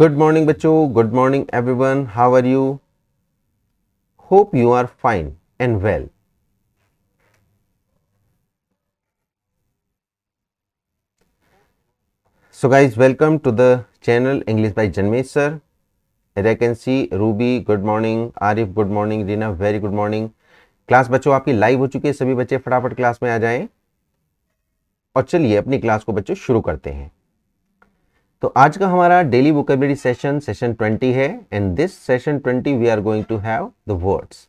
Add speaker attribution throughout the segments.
Speaker 1: Good morning बच्चो good morning everyone how are you hope you are fine and well so guys welcome to the channel English by Janmesh sir I can see Ruby good morning Arif good morning Reena very good morning class बच्चों आपकी live हो चुकी है सभी बच्चे फटाफट class में आ जाए और चलिए अपनी क्लास को बच्चों शुरू करते हैं तो आज का हमारा डेली वोकेबलरी सेशन सेशन 20 है and this session 20 we are going to have the words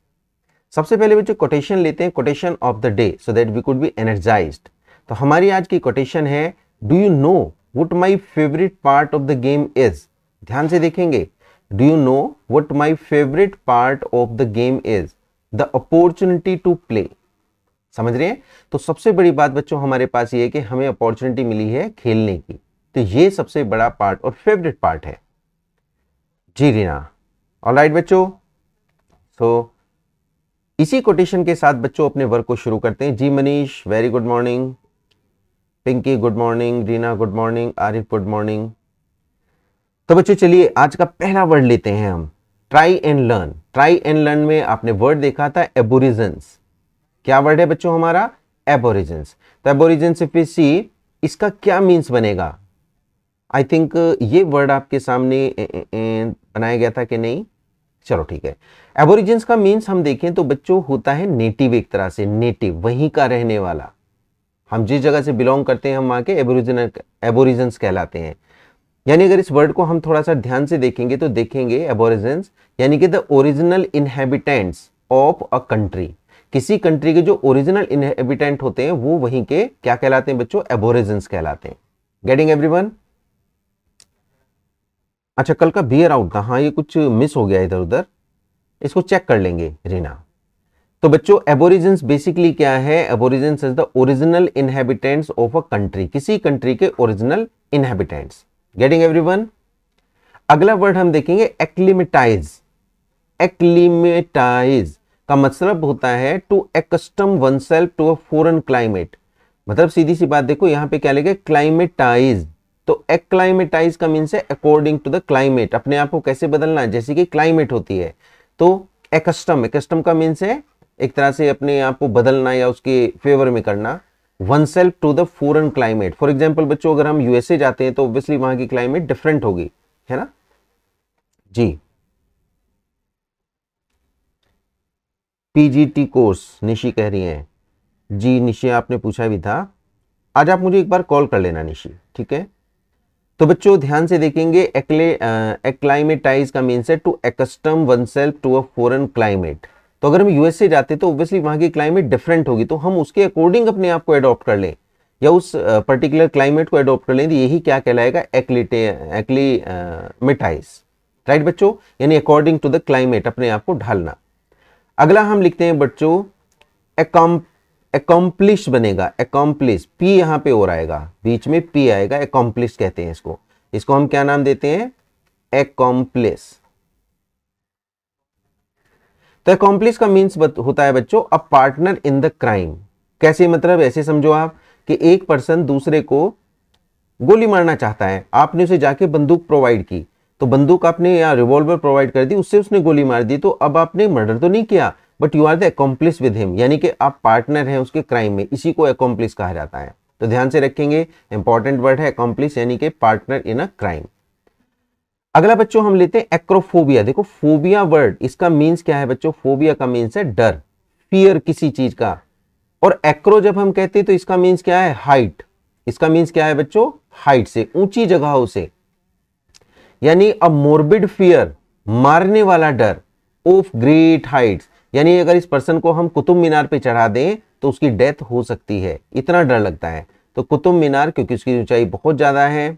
Speaker 1: सबसे पहले बच्चों कोटेशन लेते हैं quotation of the day so that we could be energise तो हमारी आज की कोटेशन है do you know what my favourite part of the game is ध्यान से देखेंगे do you know what my favourite part of the game is the opportunity to play समझ रहे हैं तो सबसे बड़ी बात बच्चों हमारे पास ये है कि हमें अपॉर्चुनिटी मिली है खेलने की तो ये सबसे बड़ा पार्ट और फेवरेट पार्ट है जी रीना ऑल राइट बच्चों सो इसी कोटेशन के साथ बच्चों अपने वर्क को शुरू करते हैं जी Manish very good morning Pinky good morning Reena good morning Arif good morning तो बच्चों चलिए आज का पहला वर्ड लेते हैं हम try and learn try and learn में आपने वर्ड देखा था एबोरिजेंस क्या वर्ड है बच्चों हमारा एबोरिजेंस तो एबोरिजेंस इफ सी इसका क्या मीन्स बनेगा आई थिंक uh, ये वर्ड आपके सामने बनाया गया था कि नहीं चलो ठीक है एबोरिजिन का मीन्स हम देखें तो बच्चों होता है नेटिव एक तरह से नेटिव वहीं का रहने वाला हम जिस जगह से बिलोंग करते हैं हम वहां के एबोरिजिन एबोरिजन कहलाते हैं यानी अगर इस वर्ड को हम थोड़ा सा ध्यान से देखेंगे तो देखेंगे एबोरिजन यानी कि the original inhabitants of a country किसी कंट्री के जो ओरिजिनल इनहेबिटेंट होते हैं वो वहीं के क्या कहलाते हैं बच्चों एबोरिजन कहलाते हैं गेटिंग एवरी अच्छा कल का बियर आउट था हाँ ये कुछ मिस हो गया इधर उधर इसको चेक कर लेंगे रीना तो बच्चों एबोरिजिन्स बेसिकली क्या है aborigines is the original inhabitants of a country किसी कंट्री के ओरिजिनल इनहेबिटेंट्स गेटिंग एवरीवन अगला वर्ड हम देखेंगे एक्लिमिटाइज एक्लिमेटाइज का मतलब होता है to accustom oneself to a foreign climate मतलब सीधी सी बात देखो यहां पे क्या लिखा है क्लाइमेटाइज तो एक्लाइमेटाइज का मीन है अकॉर्डिंग टू द क्लाइमेट अपने आप को कैसे बदलना है जैसे कि क्लाइमेट होती है तो एकस्टम एकस्टम का मीन्स है एक तरह से अपने आप को बदलना या उसके फेवर में करना oneself to the foreign climate for example बच्चों अगर हम यूएसए जाते हैं तो ऑब्वियसली वहां की क्लाइमेट डिफरेंट होगी है ना जी पीजीटी कोर्स निशी कह रही हैं जी निशी आपने पूछा भी था आज आप मुझे एक बार कॉल कर लेना निशी ठीक है तो बच्चों ध्यान से देखेंगे एक्लाइमेटाइज का मीन्स है to accustom oneself to a foreign climate तो अगर हम यूएसए जाते तो ऑब्वियसली वहां की क्लाइमेट डिफरेंट होगी तो हम उसके अकॉर्डिंग अपने आप को एडॉप्ट कर लें या उस पर्टिकुलर क्लाइमेट को एडॉप्ट कर लें तो यही क्या कहलाएगा एक्लिटे एक्लीमेटाइज राइट बच्चों यानी अकॉर्डिंग टू द क्लाइमेट अपने आप को ढालना अगला हम लिखते हैं बच्चों एकम्प्लिश बनेगा एकम्प्लिश पी यहां पे और आएगा बीच में पी आएगा एकम्प्लिश कहते हैं इसको इसको हम क्या नाम देते हैं एकम्प्लिश तो एकम्प्लिश का मीन्स होता है बच्चों a partner in the crime कैसे मतलब ऐसे समझो आप कि एक पर्सन दूसरे को गोली मारना चाहता है आपने उसे जाके बंदूक प्रोवाइड की तो बंदूक आपने या रिवॉल्वर प्रोवाइड कर दी उससे उसने गोली मार दी तो अब आपने मर्डर तो नहीं किया but you are the accomplice with him यानी कि आप पार्टनर हैं उसके क्राइम में इसी को अकॉम्प्लिस कहा जाता है तो ध्यान से रखेंगे इंपॉर्टेंट वर्ड है अकॉम्प्लिस यानी कि पार्टनर इन अ क्राइम अगला बच्चों हम लेते हैं एक्रोफोबिया देखो फोबिया वर्ड इसका मीन्स क्या है बच्चों फोबिया का मीन्स है डर फियर किसी चीज का और एक्रो जब हम कहते हैं तो इसका मीन्स क्या है हाइट इसका मीन्स क्या है बच्चों हाइट से ऊंची जगहों से यानी अ मोरबिड फियर मारने वाला डर ऑफ ग्रेट हाइट्स यानी अगर इस पर्सन को हम कुतुब मीनार पे चढ़ा दें तो उसकी डेथ हो सकती है इतना डर लगता है तो कुतुब मीनार क्योंकि उसकी ऊंचाई बहुत ज़्यादा है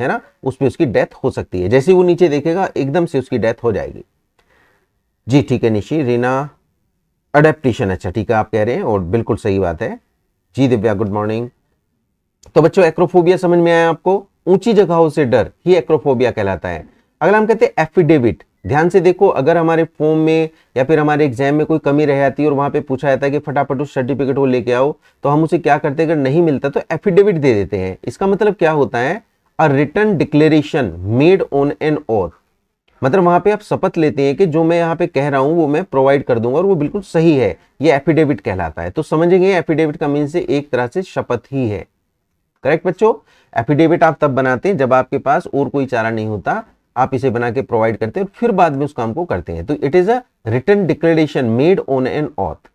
Speaker 1: है ना उसमें उसकी डेथ हो सकती है जैसे वो नीचे देखेगा एकदम से उसकी डेथ हो जाएगी जी ठीक है निशी रीना अडेप्टेशन अच्छा ठीक है आप कह रहे हैं और बिल्कुल सही बात है जी दिव्या गुड मॉर्निंग तो बच्चों एक्रोफोबिया समझ में आया आपको ऊंची जगहों से डर ही एक्रोफोबिया कहलाता है अगला हम कहते हैं एफिडेविट ध्यान से देखो अगर हमारे फॉर्म में या फिर हमारे एग्जाम में कोई कमी रह जाती है और वहां पे पूछा जाता है कि फटाफट उस सर्टिफिकेट को लेके आओ तो हम उसे क्या करते हैं अगर नहीं मिलता तो एफिडेविट दे देते हैं इसका मतलब क्या होता है a return declaration made on an और मतलब वहां पे आप शपथ लेते हैं कि जो मैं यहाँ पे कह रहा हूँ वो मैं प्रोवाइड कर दूंगा और वो बिल्कुल सही है ये एफिडेविट कहलाता है तो समझेंगे एफिडेविट का मीन से एक तरह से शपथ ही है करेक्ट बच्चों एफिडेविट आप तब बनाते हैं जब आपके पास और कोई चारा नहीं होता आप इसे बना के प्रोवाइड करते हैं फिर बाद में उस काम को करते हैं तो it is a return declaration made on an oath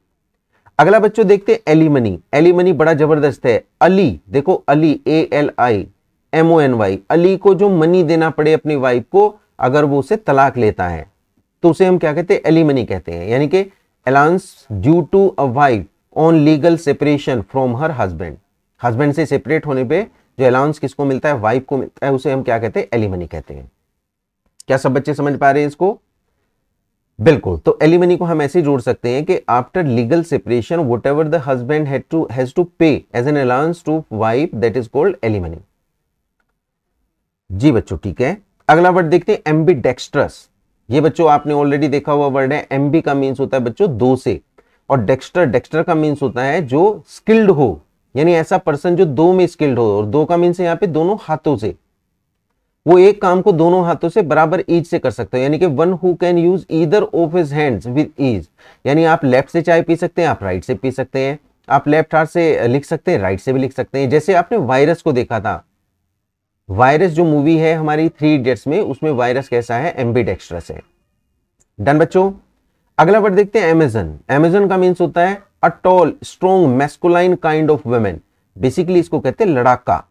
Speaker 1: अगला बच्चों देखते हैं एलिमनी एलिमनी बड़ा जबरदस्त है अली देखो अली A L I M O N Y अली को जो मनी देना पड़े अपनी वाइफ को अगर वो उसे तलाक लेता है तो उसे हम क्या कहते हैं एलिमनी कहते हैं यानी कि allowance due to a wife on legal separation from her husband husband से सेपरेट होने पे जो अलाउंस किसको मिलता है वाइफ को मिलता है उसे हम क्या कहते हैं एलिमनी कहते हैं क्या सब बच्चे समझ पा रहे हैं इसको बिल्कुल तो एलिमनी को हम ऐसे जोड़ सकते हैं कि after legal separation whatever the husband has to pay as an allowance to wife that is called alimony जी बच्चों ठीक है अगला वर्ड देखते हैं एमबी डेक्स्ट्रस ये बच्चों आपने ऑलरेडी देखा हुआ वर्ड है एमबी का मीन्स होता है बच्चों दो से और डेक्स्टर डेक्स्टर का मीन्स होता है जो स्किल्ड हो यानी ऐसा पर्सन जो दो में स्किल्ड हो और दो का मीन्स यहाँ पे दोनों हाथों से वो एक काम को दोनों हाथों से बराबर ईज से कर सकते हो यानी कि one who can use either of his hands with ease यानी आप लेफ्ट से चाय पी सकते हैं आप राइट से पी सकते हैं आप लेफ्ट हाथ से लिख सकते हैं राइट से भी लिख सकते हैं जैसे आपने वायरस को देखा था वायरस जो मूवी है हमारी थ्री इडियट्स में उसमें वायरस कैसा है एम्बीडेक्स्ट्रस है डन बच्चों अगला वर्ड देखते हैं एमेजन एमेजन का मीन्स होता है a tall strong masculine kind of women basically इसको कहते हैं लड़ाका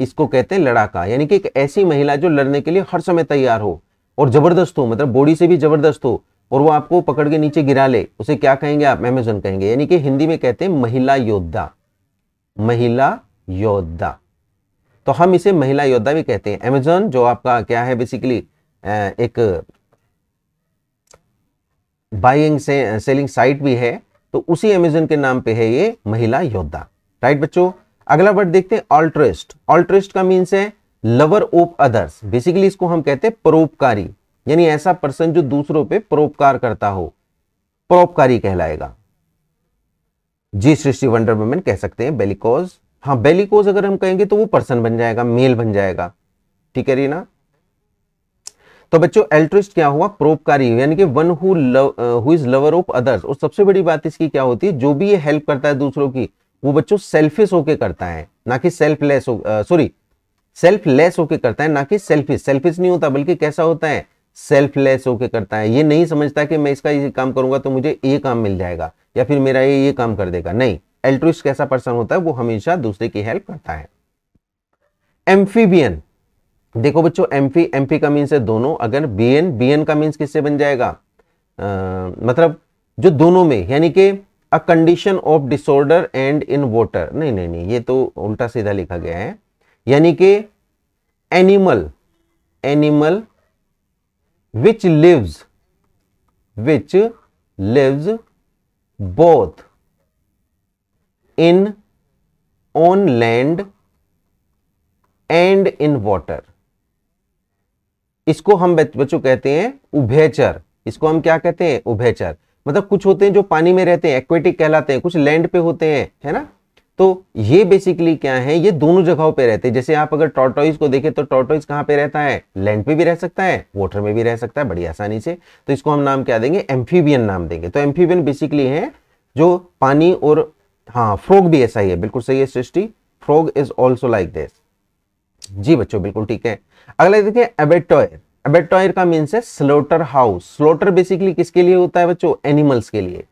Speaker 1: इसको कहते हैं लड़ाका यानी कि एक ऐसी महिला जो लड़ने के लिए हर समय तैयार हो और जबरदस्त हो मतलब बॉडी से भी जबरदस्त हो और वो आपको पकड़ के नीचे गिरा ले उसे क्या कहेंगे आप अमेजन कहेंगे यानी कि हिंदी में कहते हैं महिला योद्धा महिला योद्धा तो हम इसे महिला योद्धा भी कहते हैं अमेजोन जो आपका क्या है बेसिकली एक बाइंग से सेलिंग साइट भी है तो उसी अमेजन के नाम पे है ये महिला योद्धा राइट बच्चों अगला वर्ड देखते हैं ऑल्ट्रिस्ट ऑल्ट्रिस्ट का मीन्स है लवर ऑफ अदर्स बेसिकली इसको हम कहते हैं परोपकारी यानी ऐसा पर्सन जो दूसरों पे परोपकार करता हो परोपकारी कहलाएगा जी सृष्टि वंडर वुमेन कह सकते हैं बेलिकोज हाँ बेलिकोज अगर हम कहेंगे तो वो पर्सन बन जाएगा मेल बन जाएगा ठीक है रीना तो बच्चों एल्ट्रिस्ट क्या हुआ प्रोपकारी यानी कि one who is lover of others और सबसे बड़ी बात इसकी क्या होती है जो भी ये हेल्प करता है दूसरों की वो बच्चों सेल्फिश होके करता है ना कि सेल्फलेस सॉरी सेल्फलेस होके करता है ना कि सेल्फिश सेल्फिश नहीं होता बल्कि कैसा होता है सेल्फलेस होके करता है ये नहीं समझता कि मैं इसका ये काम करूंगा तो मुझे ये काम मिल जाएगा या फिर मेरा ये ये काम कर देगा नहीं एल्ट्रिस्ट कैसा पर्सन होता है वो हमेशा दूसरे की हेल्प करता है एम्फीबियन देखो बच्चों एम्फी एम्फी का मीन्स है दोनों अगर बीएन बीएन का मीन्स किससे बन जाएगा आ, मतलब जो दोनों में यानी कि a condition of disorder and in water नहीं नहीं नहीं ये तो उल्टा सीधा लिखा गया है यानी कि animal animal which lives which lives both in on land and in water इसको हम बच्चों कहते हैं उभयचर इसको हम क्या कहते हैं उभयचर मतलब कुछ होते हैं जो पानी में रहते हैं एक्वेटिक कहलाते हैं कुछ लैंड पे होते हैं है ना तो ये बेसिकली क्या है ये दोनों जगहों पे रहते हैं जैसे आप अगर टॉर्टोइज को देखें तो टॉर्टोइज कहाँ पे रहता है लैंड पे भी रह सकता है वाटर में भी रह सकता है बड़ी आसानी से तो इसको हम नाम क्या देंगे एम्फीबियन नाम देंगे तो एम्फीबियन बेसिकली है जो पानी और हाँ फ्रॉग भी ऐसा ही है बिल्कुल सही है Srishti frog is also like this जी बच्चों बिल्कुल ठीक है अगला देखिए एबेटॉयर एबेटॉयर का मीन्स है स्लोटर हाउस स्लोटर बेसिकली किसके लिए होता है बच्चों एनिमल्स के लिए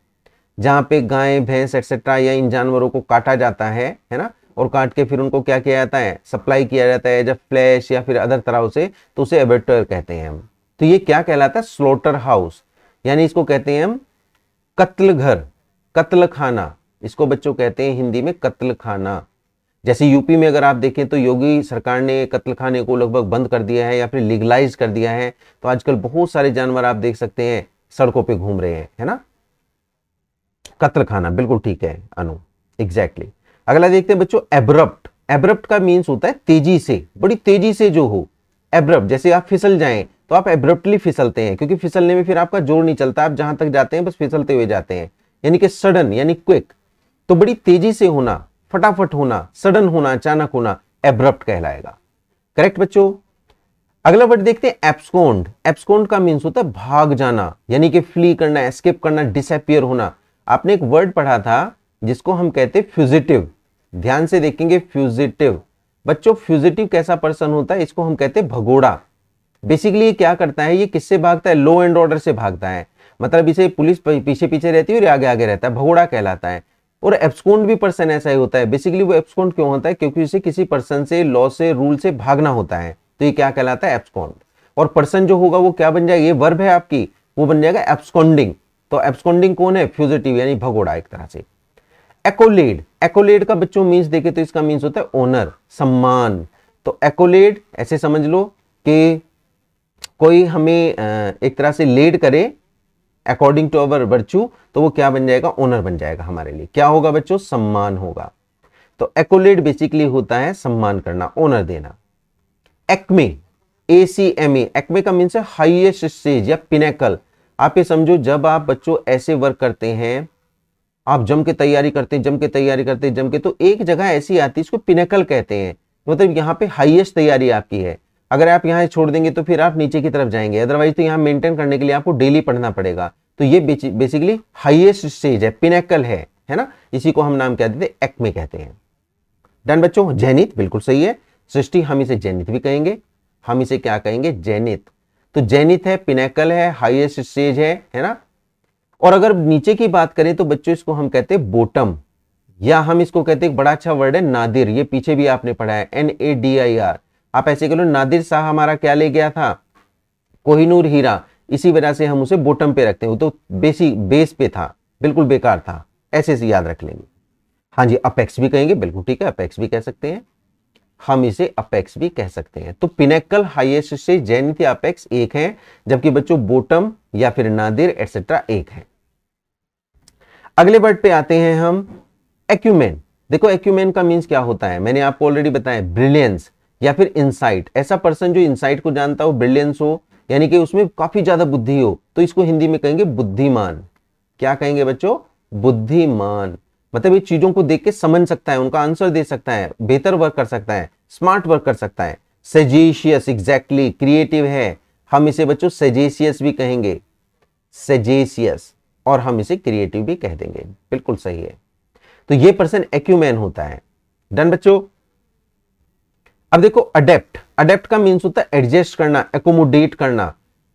Speaker 1: जहां पे गाय भैंस एक्सेट्रा या इन जानवरों को काटा जाता है है ना और काट के फिर उनको क्या किया जाता है सप्लाई किया जाता है जब फ्लैश या फिर अदर तरह से तो उसे एबेटॉयर कहते हैं हम तो ये क्या कहलाता है स्लोटर हाउस यानी इसको कहते हैं हम कत्ल घर कत्ल खाना इसको बच्चों कहते हैं हिंदी में कत्ल खाना जैसे यूपी में अगर आप देखें तो योगी सरकार ने कत्लखाने को लगभग बंद कर दिया है या फिर लीगलाइज कर दिया है तो आजकल बहुत सारे जानवर आप देख सकते हैं सड़कों पे घूम रहे हैं है ना कत्ल खाना बिल्कुल ठीक है अनु एग्जैक्टली exactly. अगला देखते हैं बच्चों एब्रप्ट एब्रप्ट का मीन्स होता है तेजी से बड़ी तेजी से जो हो एब्रप्ट जैसे आप फिसल जाए तो आप एब्रप्टली फिसलते हैं क्योंकि फिसलने में फिर आपका जोर नहीं चलता आप जहां तक जाते हैं बस फिसलते हुए जाते हैं यानी कि सडन यानी क्विक तो बड़ी तेजी से होना फटाफट होना सडन होना अचानक होना एब्रप्ट कहलाएगा करेक्ट बच्चों अगला वर्ड देखते हैं एप्सकोंड एप्सकोंड का मीन्स होता है भाग जाना यानी कि फ्ली करना एस्केप करना डिसअपियर होना आपने एक वर्ड पढ़ा था जिसको हम कहते हैं फ्यूजिटिव ध्यान से देखेंगे फ्यूजिटिव बच्चों फ्यूजिटिव कैसा पर्सन होता है इसको हम कहते हैं भगोड़ा बेसिकली ये क्या करता है ये किससे भागता है लो एंड ऑर्डर से भागता है मतलब इसे पुलिस पीछे पीछे रहती है और आगे आगे रहता है भगोड़ा कहलाता है और एब्सकोंड भी पर्सन ऐसा ही होता है बेसिकली वो एब्सकोंड क्यों होता है क्योंकि उसे किसी पर्सन से लॉ से रूल से भागना होता है तो ये क्या कहलाता है एब्सकोंड और पर्सन जो होगा वो क्या बन जाएगा ये वर्ब है आपकी वो बन जाएगा एब्सकोंडिंग तो एब्सकोंडिंग कौन है फ्यूजिटिव यानी भगोड़ा एक तरह से एकोलेड एकोलेड का बच्चों मीन्स देखे तो इसका मीन्स होता है ओनर सम्मान तो एकोलेड ऐसे समझ लो कि कोई हमें एक तरह से लेड करे अकॉर्डिंग टू अवर वर्च्यू तो वो क्या बन जाएगा ओनर बन जाएगा हमारे लिए क्या होगा बच्चों सम्मान होगा तो एकोलेट बेसिकली होता है सम्मान करना ओनर देना acme A C M acme का मीन है हाइएस्ट स्टेज या पिनेकल आप ये समझो जब आप बच्चों ऐसे वर्क करते हैं आप जम के तैयारी करते हैं जम के तैयारी करते हैं जम के तो एक जगह ऐसी आती है इसको पिनेकल कहते हैं मतलब यहाँ पे हाईएस्ट तैयारी आपकी है अगर आप यहाँ छोड़ देंगे तो फिर आप नीचे की तरफ जाएंगे अदरवाइज तो यहाँ मेंटेन करने के लिए आपको डेली पढ़ना पड़ेगा तो ये बेसिकली हाइएस्ट स्टेज है पिनेकल है है ना इसी को हम नाम कह देते हैं एक्मे कहते हैं डन बच्चों जैनित बिल्कुल सही है सृष्टि हम इसे जैनित भी कहेंगे हम इसे क्या कहेंगे जैनित तो जैनित है पिनेकल है हाइएस्ट स्टेज है है ना और अगर नीचे की बात करें तो बच्चों इसको हम कहते हैं बोटम या हम इसको कहते हैं बड़ा अच्छा वर्ड है नादिर ये पीछे भी आपने पढ़ा है N A D I R आप ऐसे कह लो नादिर शाह हमारा क्या ले गया था कोहिनूर हीरा इसी वजह से हम उसे बोटम पे रखते हैं तो बेसी बेस पे था बिल्कुल बेकार था ऐसे से याद रख लेंगे हाँ जी अपेक्स भी कहेंगे बिल्कुल ठीक है अपेक्स भी कह सकते हैं हम इसे अपेक्स भी कह सकते हैं तो पिनेकल हाइएस्ट से जैन अपेक्स एक है जबकि बच्चों बोटम या फिर नादिर एटसेट्रा एक है अगले वर्ड पे आते हैं हम एक्यूमेन देखो एक्यूमेन का मीन्स क्या होता है मैंने आपको ऑलरेडी बताया ब्रिलियंस या फिर इंसाइट ऐसा पर्सन जो इंसाइट को जानता हो ब्रिलियंस हो यानी कि उसमें काफी ज्यादा बुद्धि हो तो इसको हिंदी में कहेंगे बुद्धिमान क्या कहेंगे बच्चों बुद्धिमान मतलब ये चीजों को देख के समझ सकता है उनका आंसर दे सकता है बेहतर वर्क कर सकता है स्मार्ट वर्क कर सकता है सजेशियस एग्जैक्टली क्रिएटिव है हम इसे बच्चों सजेशियस भी कहेंगे सजेशियस और हम इसे क्रिएटिव भी कह देंगे बिल्कुल सही है तो ये पर्सन एक्यूमैन होता है डन बच्चों अब देखो अडेप्ट अडेप्ट का मीन्स होता है एडजस्ट करना एकोमोडेट करना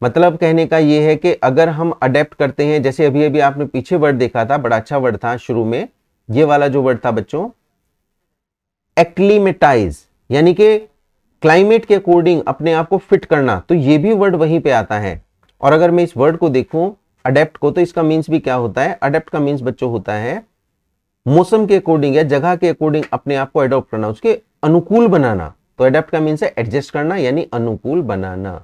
Speaker 1: मतलब कहने का यह है कि अगर हम अडेप्ट करते हैं जैसे अभी अभी आपने पीछे वर्ड देखा था बड़ा अच्छा वर्ड था शुरू में ये वाला जो वर्ड था बच्चों एक्लिमेटाइज यानी कि क्लाइमेट के अकॉर्डिंग अपने आप को फिट करना तो ये भी वर्ड वहीं पे आता है और अगर मैं इस वर्ड को देखूं अडेप्ट को तो इसका मीन्स भी क्या होता है अडेप्ट का मीन्स बच्चों होता है मौसम के अकॉर्डिंग या जगह के अकॉर्डिंग अपने आप को अडोप्ट करना उसके अनुकूल बनाना तो एडेप्ट का मीन्स है एडजस्ट करना यानी अनुकूल बनाना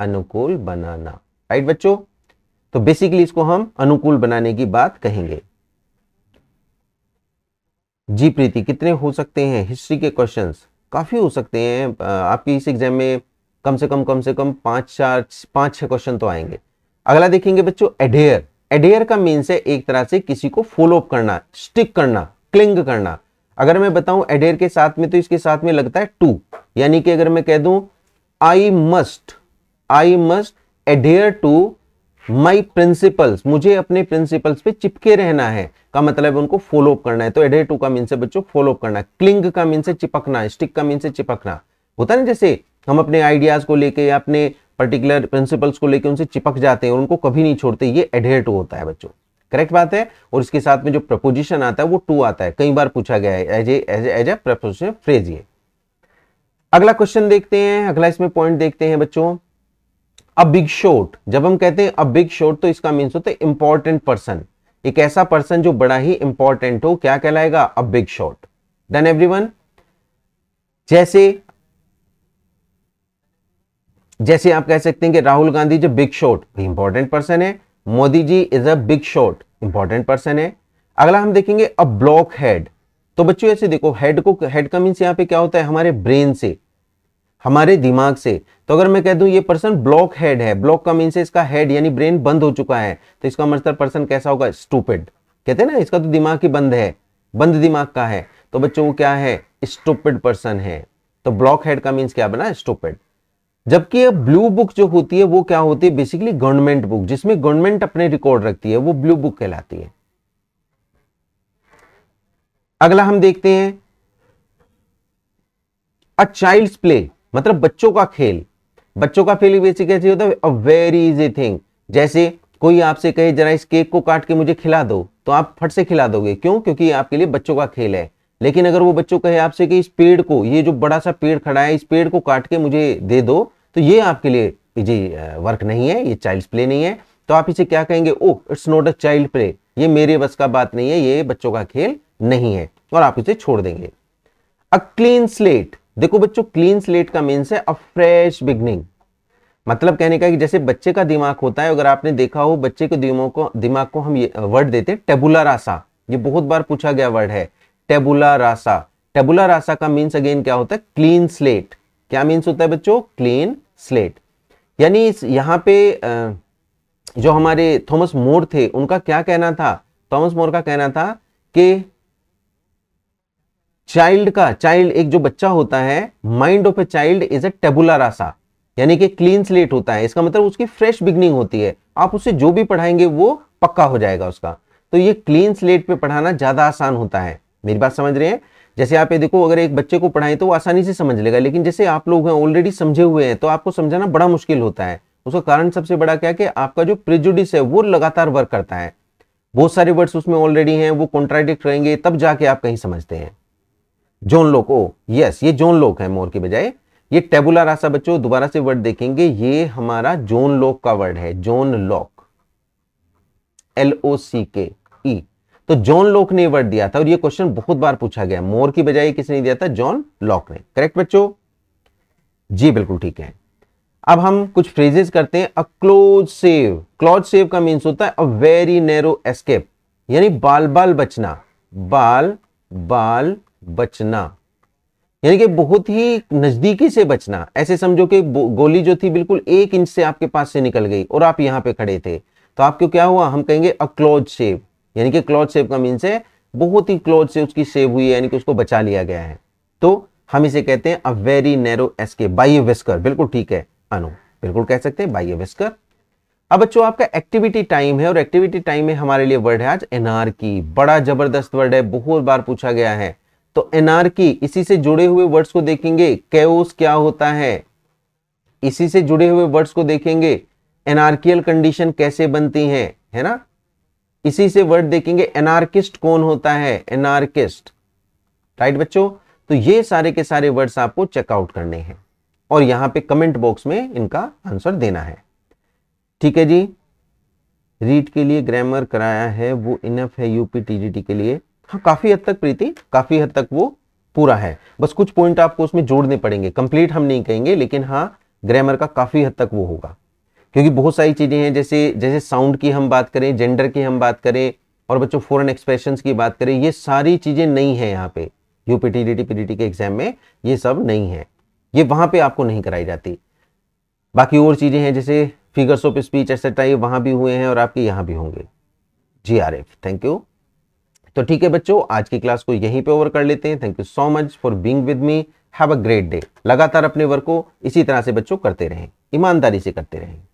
Speaker 1: अनुकूल बनाना राइट बच्चों तो बेसिकली इसको हम अनुकूल बनाने की बात कहेंगे जी प्रीति कितने हो सकते हैं हिस्ट्री के क्वेश्चंस काफ़ी हो सकते हैं आपकी इस एग्जाम में कम से कम कम से कम पांच चार पांच छह क्वेश्चन तो आएंगे अगला देखेंगे बच्चों एडेयर एडेयर का मीन्स है एक तरह से किसी को फॉलोअप करना स्टिक करना क्लिंग करना अगर मैं बताऊं एडेर के साथ में तो इसके साथ में लगता है टू यानी कि अगर मैं कह दूं I must I must adhere to my principles मुझे अपने प्रिंसिपल्स पे चिपके रहना है का मतलब उनको फॉलो अप करना है तो एडेयर टू का मीन से बच्चों फॉलो अप करना है क्लिंग का मीन से चिपकना स्टिक का मीन से चिपकना होता ना जैसे हम अपने आइडियाज को लेके या अपने पर्टिकुलर प्रिंसिपल्स को लेके उनसे चिपक जाते हैं और उनको कभी नहीं छोड़ते ये एडेयर टू होता है बच्चों करेक्ट बात है और इसके साथ में जो प्रपोजिशन आता है वो टू आता है कई बार पूछा गया है as as as a preposition phrase ये अगला क्वेश्चन देखते हैं अगला इसमें पॉइंट देखते हैं बच्चों अ बिग शॉट जब हम कहते हैं अ बिग शॉट तो इसका मीन्स होता है इंपॉर्टेंट पर्सन एक ऐसा पर्सन जो बड़ा ही इंपॉर्टेंट हो क्या कहलाएगा a big shot done everyone जैसे जैसे आप कह सकते हैं कि राहुल गांधी जो बिग शॉट इंपॉर्टेंट पर्सन है Modi ji is a big shot important person है अगला हम देखेंगे अ ब्लॉक हेड तो बच्चों ऐसे देखो हेड को हेड का मीन यहां पे क्या होता है हमारे ब्रेन से हमारे दिमाग से तो अगर मैं कह दूं ये पर्सन ब्लॉक हेड है ब्लॉक का मीन से इसका हेड यानी ब्रेन बंद हो चुका है तो इसका मतलब पर्सन कैसा होगा स्टूपिड कहते हैं ना इसका तो दिमाग ही बंद है बंद दिमाग का है तो बच्चों वो क्या है स्टूपिड पर्सन है तो ब्लॉक हेड का मीन्स क्या बना स्टूपिड जबकि ये ब्लू बुक जो होती है वो क्या होती है बेसिकली गवर्नमेंट बुक जिसमें गवर्नमेंट अपने रिकॉर्ड रखती है वो ब्लू बुक कहलाती है अगला हम देखते हैं अ चाइल्ड्स प्ले मतलब बच्चों का खेल बच्चों का खेल बेसिक ऐसे होता है अ वेरी इजी थिंग जैसे कोई आपसे कहे जरा इस केक को काट के मुझे खिला दो तो आप फट से खिला दोगे क्यों क्योंकि आपके लिए बच्चों का खेल है लेकिन अगर वो बच्चों कहे आपसे कि इस पेड़ को ये जो बड़ा सा पेड़ खड़ा है इस पेड़ को काट के मुझे दे दो तो ये आपके लिए जी वर्क नहीं है ये चाइल्ड प्ले नहीं है तो आप इसे क्या कहेंगे oh it's not a child play ये मेरे बस का बात नहीं है ये बच्चों का खेल नहीं है और आप इसे छोड़ देंगे अ क्लीन स्लेट देखो बच्चों क्लीन स्लेट का मीन्स है अ फ्रेश बिगनिंग मतलब कहने का कि जैसे बच्चे का दिमाग होता है अगर आपने देखा हो बच्चे के दिमाग को दिमाग को हम ये वर्ड देते हैं टेबुला रासा ये बहुत बार पूछा गया वर्ड है टेबुला रासा टेबुला रासा का मीन्स अगेन क्या होता है क्लीन स्लेट क्या मीन्स होता है बच्चों क्लीन स्लेट यानी इस यहाँ पे जो हमारे थॉमस मोर थे उनका क्या कहना था थॉमस मोर का कहना था कि चाइल्ड का चाइल्ड एक जो बच्चा होता है mind of a child is a tabula rasa यानी कि क्लीन स्लेट होता है इसका मतलब उसकी फ्रेश बिगनिंग होती है आप उसे जो भी पढ़ाएंगे वो पक्का हो जाएगा उसका तो ये क्लीन स्लेट पे पढ़ाना ज्यादा आसान होता है मेरी बात समझ रहे हैं जैसे आप ये देखो अगर एक बच्चे को पढ़ाए तो वो आसानी से समझ लेगा लेकिन जैसे आप लोग हैं ऑलरेडी समझे हुए हैं तो आपको समझाना बड़ा मुश्किल होता है उसका कारण सबसे बड़ा क्या है कि आपका जो प्रिजुडिस है वो लगातार वर्क करता है बहुत सारे वर्ड्स उसमें ऑलरेडी हैं वो कॉन्ट्राडिक्ट रहेंगे तब जाके आप कहीं समझते हैं जोन लोक ओ यस ये जोन लोक है मोर के बजाय ये टेबुला रासा बच्चों दोबारा से वर्ड देखेंगे ये हमारा जोन लॉक का वर्ड है John Locke L O C K तो जॉन लॉक ने वर्ड दिया था और ये क्वेश्चन बहुत बार पूछा गया मोर की बजाय किसने दिया था जॉन लॉक ने करेक्ट बच्चों जी बिल्कुल ठीक है अब हम कुछ फ्रेजेस करते हैं a close shave close shave का मीन्स होता है अ वेरी नैरो एस्केप यानी बाल बाल बचना बाल बाल बचना यानी कि बहुत ही नजदीकी से बचना ऐसे समझो कि गोली जो थी बिल्कुल एक इंच से आपके पास से निकल गई और आप यहां पे खड़े थे तो आपको क्या हुआ हम कहेंगे अ क्लोज सेव यानी कि क्लॉज शेप का मीन्स है बहुत ही क्लोज से उसकी सेव हुई है यानी कि उसको बचा लिया गया है तो हम इसे कहते हैं a very narrow escape by whisker बिल्कुल ठीक है अनु बिल्कुल कह सकते हैं बाई वेस्कर अब बच्चों आपका एक्टिविटी टाइम है और एक्टिविटी टाइम में हमारे लिए वर्ड है आज एनआर की बड़ा जबरदस्त वर्ड है बहुत बार पूछा गया है तो एनआर की इसी से जुड़े हुए वर्ड्स को देखेंगे कैओस क्या होता है इसी से जुड़े हुए वर्ड्स को देखेंगे एनआरकियल कंडीशन कैसे बनती है है ना इसी से वर्ड देखेंगे एनार्किस्ट कौन होता है एनार्किस्ट राइट बच्चों तो ये सारे के सारे वर्ड्स आपको चेकआउट करने हैं और यहां पे कमेंट बॉक्स में इनका आंसर देना है ठीक है जी रीड के लिए ग्रामर कराया है वो इनफ है यूपी टीजीटी के लिए हाँ काफी हद तक प्रीति काफी हद तक वो पूरा है बस कुछ पॉइंट आपको उसमें जोड़ने पड़ेंगे कंप्लीट हम नहीं कहेंगे लेकिन हाँ ग्रामर का काफी हद तक वो होगा क्योंकि बहुत सारी चीज़ें हैं जैसे जैसे साउंड की हम बात करें जेंडर की हम बात करें और बच्चों फॉरन एक्सप्रेशन की बात करें ये सारी चीज़ें नहीं है यहाँ पे यूपीटी डी टी डी के एग्जाम में ये सब नहीं है ये वहाँ पर आपको नहीं कराई जाती बाकी और चीज़ें हैं जैसे फिगर्स ऑफ स्पीच एक्सेट्रा ये वहाँ भी हुए हैं और आपके यहाँ भी होंगे G R F thank you तो ठीक है बच्चों आज की क्लास को यहीं पे ओवर कर लेते हैं thank you so much for being with me have a great day लगातार अपने वर्क को इसी तरह से बच्चों करते रहें ईमानदारी से करते रहें